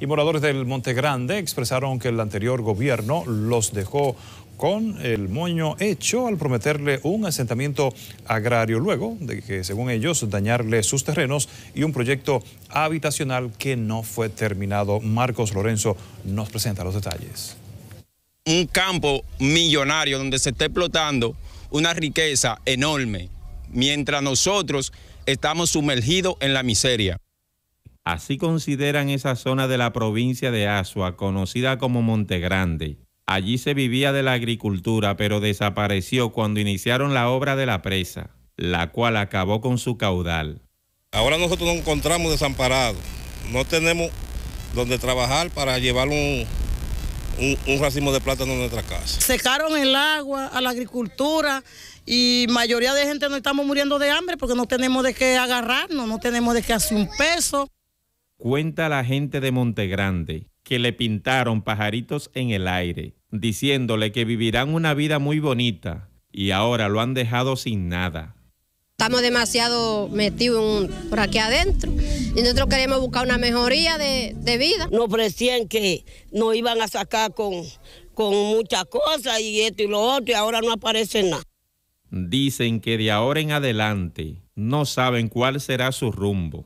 y moradores del Monte Grande expresaron que el anterior gobierno los dejó con el moño hecho al prometerle un asentamiento agrario luego de que, según ellos, dañarle sus terrenos y un proyecto habitacional que no fue terminado. Marcos Lorenzo nos presenta los detalles. Un campo millonario donde se está explotando una riqueza enorme, mientras nosotros estamos sumergidos en la miseria. Así consideran esa zona de la provincia de Asua, conocida como Monte Grande. Allí se vivía de la agricultura, pero desapareció cuando iniciaron la obra de la presa, la cual acabó con su caudal. Ahora nosotros nos encontramos desamparados, no tenemos donde trabajar para llevar un, racimo de plátano a nuestra casa. Secaron el agua a la agricultura y mayoría de gente no estamos muriendo de hambre porque no tenemos de qué agarrarnos, no tenemos de qué hacer un peso. Cuenta la gente de Montegrande que le pintaron pajaritos en el aire, diciéndole que vivirán una vida muy bonita y ahora lo han dejado sin nada. Estamos demasiado metidos por aquí adentro y nosotros queremos buscar una mejoría de, vida. Nos ofrecían que nos iban a sacar con, con muchas cosas y esto y lo otro y ahora no aparece nada. Dicen que de ahora en adelante no saben cuál será su rumbo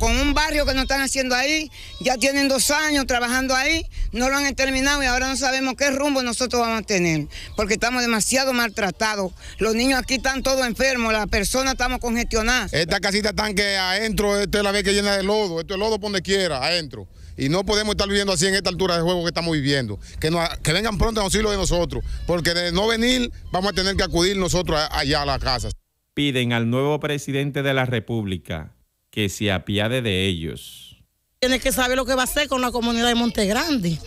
con un barrio que no están haciendo ahí, ya tienen dos años trabajando ahí, no lo han terminado y ahora no sabemos qué rumbo nosotros vamos a tener, porque estamos demasiado maltratados. Los niños aquí están todos enfermos, las personas estamos congestionadas. Esta casita está que adentro, esta es la vez que llena de lodo, esto es lodo por donde quiera, adentro. Y no podemos estar viviendo así en esta altura de juego que estamos viviendo. Que, que vengan pronto a auxilio de nosotros, porque de no venir vamos a tener que acudir nosotros allá a la casa. Piden al nuevo presidente de la República que se apiade de ellos. Tiene que saber lo que va a hacer con la comunidad de Monte Grande,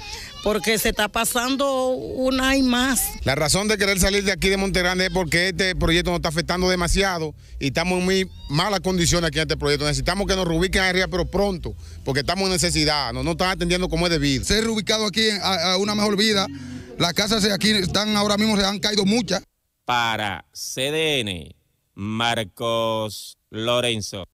porque se está pasando una y más. La razón de querer salir de aquí de Monte Grande es porque este proyecto nos está afectando demasiado y estamos en muy malas condiciones aquí en este proyecto. Necesitamos que nos reubiquen arriba, pero pronto, porque estamos en necesidad, nos, están atendiendo como es debido. Ser reubicado aquí a, una mejor vida, las casas de aquí están ahora mismo, se han caído muchas. Para CDN, Marcos Lorenzo.